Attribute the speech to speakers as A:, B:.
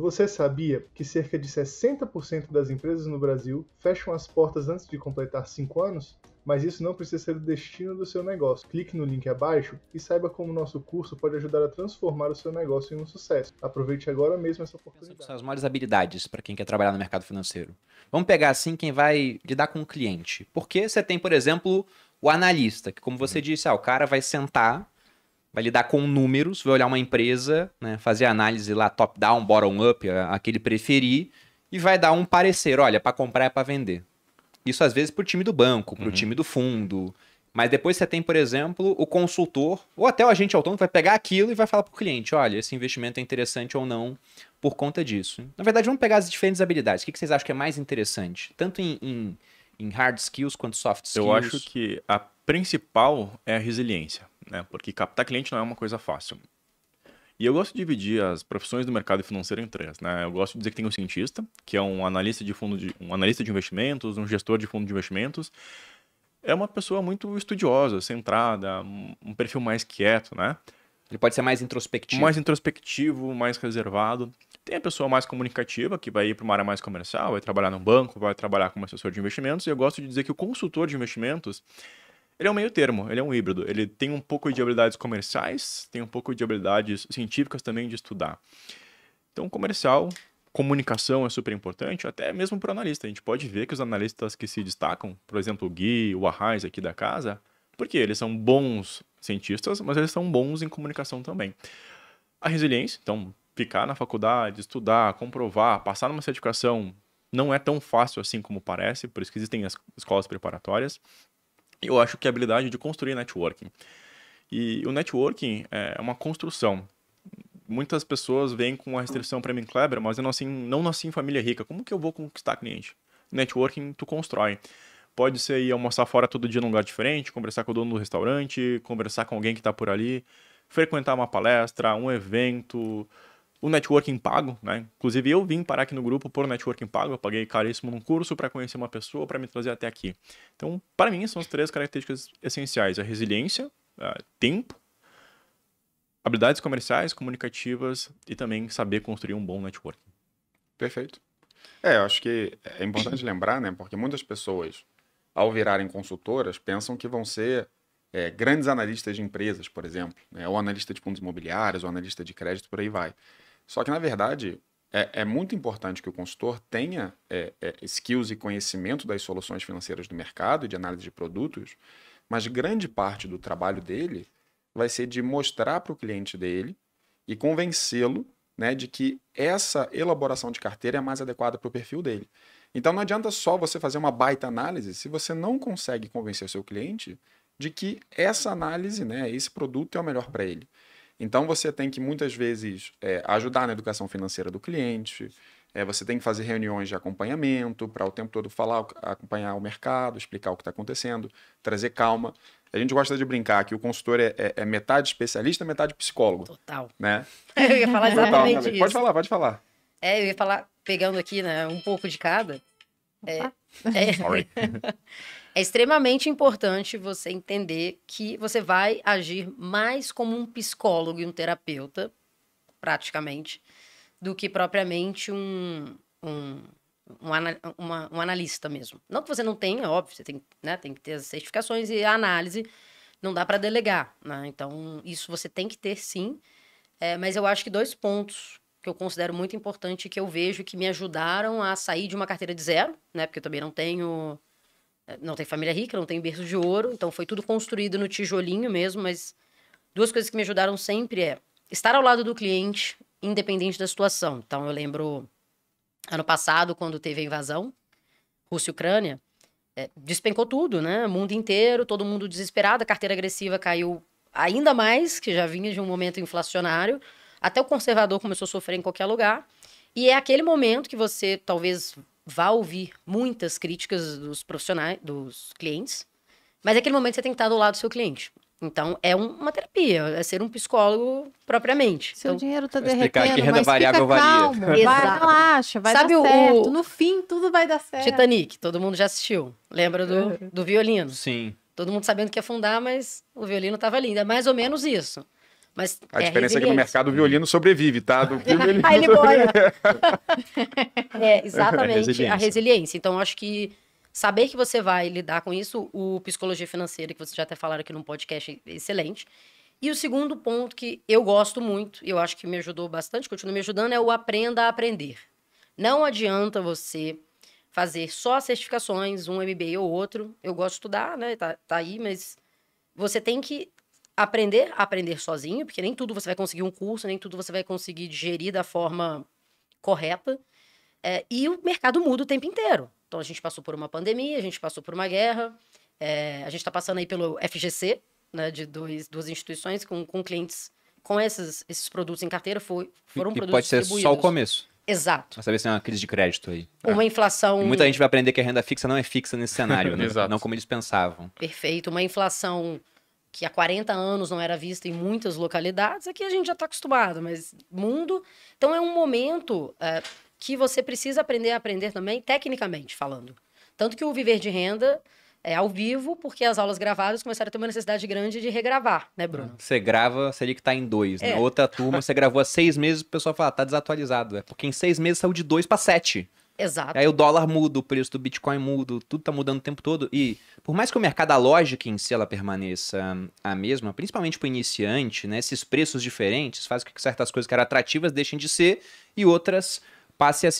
A: Você sabia que cerca de 60% das empresas no Brasil fecham as portas antes de completar 5 anos? Mas isso não precisa ser o destino do seu negócio. Clique no link abaixo e saiba como o nosso curso pode ajudar a transformar o seu negócio em um sucesso. Aproveite agora mesmo essa
B: oportunidade. São as maiores habilidades para quem quer trabalhar no mercado financeiro. Vamos pegar assim quem vai lidar com o cliente. Porque você tem, por exemplo, o analista, que como você uhum. disse, ah, o cara vai sentar vai lidar com números, vai olhar uma empresa, né, fazer análise lá top-down, bottom-up, aquele preferir, e vai dar um parecer, olha, para comprar é para vender. Isso às vezes para o time do banco, para o uhum. time do fundo. Mas depois você tem, por exemplo, o consultor ou até o agente autônomo vai pegar aquilo e vai falar para o cliente, olha, esse investimento é interessante ou não por conta disso. Na verdade, vamos pegar as diferentes habilidades. O que vocês acham que é mais interessante? Tanto em, em em hard skills quanto soft skills? Eu acho
A: que a principal é a resiliência, né? Porque captar cliente não é uma coisa fácil. E eu gosto de dividir as profissões do mercado financeiro em três, né? Eu gosto de dizer que tem um cientista, que é um analista de fundo de um analista de investimentos, um gestor de fundo de investimentos. É uma pessoa muito estudiosa, centrada, um perfil mais quieto, né? Ele pode ser mais introspectivo. Mais introspectivo, mais reservado. Tem a pessoa mais comunicativa, que vai ir para uma área mais comercial, vai trabalhar num banco, vai trabalhar como assessor de investimentos. E eu gosto de dizer que o consultor de investimentos, ele é um meio termo, ele é um híbrido. Ele tem um pouco de habilidades comerciais, tem um pouco de habilidades científicas também de estudar. Então, comercial, comunicação é super importante, até mesmo para o analista. A gente pode ver que os analistas que se destacam, por exemplo, o Gui, o Arraes aqui da casa, porque eles são bons cientistas, mas eles são bons em comunicação também. A resiliência, então, ficar na faculdade, estudar, comprovar, passar numa certificação não é tão fácil assim como parece, por isso que existem as escolas preparatórias. Eu acho que a habilidade de construir networking. E o networking é uma construção. Muitas pessoas vêm com a restrição para mim, Kleber, mas eu não, assim, não nasci em família rica. Como que eu vou conquistar cliente? Networking tu constrói. Pode ser ir almoçar fora todo dia num lugar diferente, conversar com o dono do restaurante, conversar com alguém que está por ali, frequentar uma palestra, um evento, o networking pago, né? Inclusive eu vim parar aqui no grupo por networking pago, eu paguei caríssimo num curso para conhecer uma pessoa para me trazer até aqui. Então, para mim são as três características essenciais: a resiliência, a tempo, habilidades comerciais, comunicativas e também saber construir um bom networking.
C: Perfeito. É, eu acho que é importante lembrar, né? Porque muitas pessoas, ao virarem consultoras, pensam que vão ser é, grandes analistas de empresas, por exemplo, né, ou analista de fundos imobiliários, ou analista de crédito, por aí vai. Só que, na verdade, é, é muito importante que o consultor tenha é, é, skills e conhecimento das soluções financeiras do mercado e de análise de produtos, mas grande parte do trabalho dele vai ser de mostrar para o cliente dele e convencê-lo né, de que essa elaboração de carteira é mais adequada para o perfil dele. Então não adianta só você fazer uma baita análise se você não consegue convencer o seu cliente de que essa análise, né, esse produto é o melhor para ele. Então você tem que muitas vezes é, ajudar na educação financeira do cliente, é, você tem que fazer reuniões de acompanhamento para o tempo todo falar, acompanhar o mercado, explicar o que está acontecendo, trazer calma. A gente gosta de brincar que o consultor é, é, é metade especialista, metade psicólogo. Total. Né? Eu ia falar exatamente Total, isso. Pode falar, pode falar.
D: É, eu ia falar, pegando aqui né, um pouco de cada. É, Opa. É, É extremamente importante você entender que você vai agir mais como um psicólogo e um terapeuta, praticamente, do que propriamente um, um, um, uma, um analista mesmo. Não que você não tenha, óbvio, você tem, né, tem que ter as certificações e a análise não dá para delegar, né? Então, isso você tem que ter sim. É, mas eu acho que dois pontos que eu considero muito importante que eu vejo que me ajudaram a sair de uma carteira de zero, né? Porque eu também não tenho é, não tem família rica, não tem berço de ouro, então foi tudo construído no tijolinho mesmo, mas duas coisas que me ajudaram sempre é estar ao lado do cliente, independente da situação. Então eu lembro ano passado quando teve a invasão Rússia e Ucrânia, é, despencou tudo, né? O mundo inteiro, todo mundo desesperado, a carteira agressiva caiu ainda mais, que já vinha de um momento inflacionário, até o conservador começou a sofrer em qualquer lugar. E é aquele momento que você talvez vá ouvir muitas críticas dos profissionais, dos clientes, mas naquele é momento você tem que estar do lado do seu cliente. Então, é um, uma terapia, é ser um psicólogo propriamente. Seu então, dinheiro está derretendo, renda mas variável fica calmo, varia. vai, relaxa, vai Sabe dar o, certo. No fim, tudo vai dar certo. Titanic, todo mundo já assistiu. Lembra do, uhum. do violino? Sim. Todo mundo sabendo que ia afundar, mas o violino estava lindo. É mais ou menos isso. Mas a é diferença é que no mercado o violino sobrevive,
C: tá? Do violino...
D: Aí ele morre. é, exatamente, resiliência. a resiliência. Então, acho que saber que você vai lidar com isso, o Psicologia Financeira, que vocês já até falaram aqui num podcast, é excelente. E o segundo ponto que eu gosto muito, e eu acho que me ajudou bastante, continua me ajudando, é o aprenda a aprender. Não adianta você fazer só certificações, um MBA ou outro. Eu gosto de estudar, né? Tá, tá aí, mas você tem que aprender a aprender sozinho, porque nem tudo você vai conseguir um curso, nem tudo você vai conseguir digerir da forma correta. É, e o mercado muda o tempo inteiro. Então a gente passou por uma pandemia, a gente passou por uma guerra, é, a gente está passando aí pelo FGC, né, de dois, duas instituições com, com clientes com esses, esses produtos em carteira foi, foram e produtos pode ser só o começo. Exato. Pra
B: saber se é uma crise de crédito aí. Uma é.
D: inflação. E muita
B: gente vai aprender que a renda fixa não é fixa nesse cenário, né? Exato. Não como eles pensavam.
D: Perfeito. Uma inflação que há 40 anos não era vista em muitas localidades, aqui a gente já está acostumado, mas mundo. Então é um momento é, que você precisa aprender a aprender também, tecnicamente falando. Tanto que o Viver de Renda é ao vivo, porque as aulas gravadas começaram a ter uma necessidade grande de regravar, né, ah, Bruno?
B: Você grava, seria que está em dois. Né? É. Na outra turma, você gravou há seis meses, o pessoal fala, ah, tá desatualizado. É porque em seis meses saiu de dois para sete. Exato. Aí o dólar muda, o preço do Bitcoin muda, tudo tá mudando o tempo todo. E por mais que o mercado, a lógica em si, ela permaneça hum, a mesma, principalmente para o iniciante, né? Esses preços diferentes fazem com que certas coisas que eram atrativas deixem de ser e outras passem a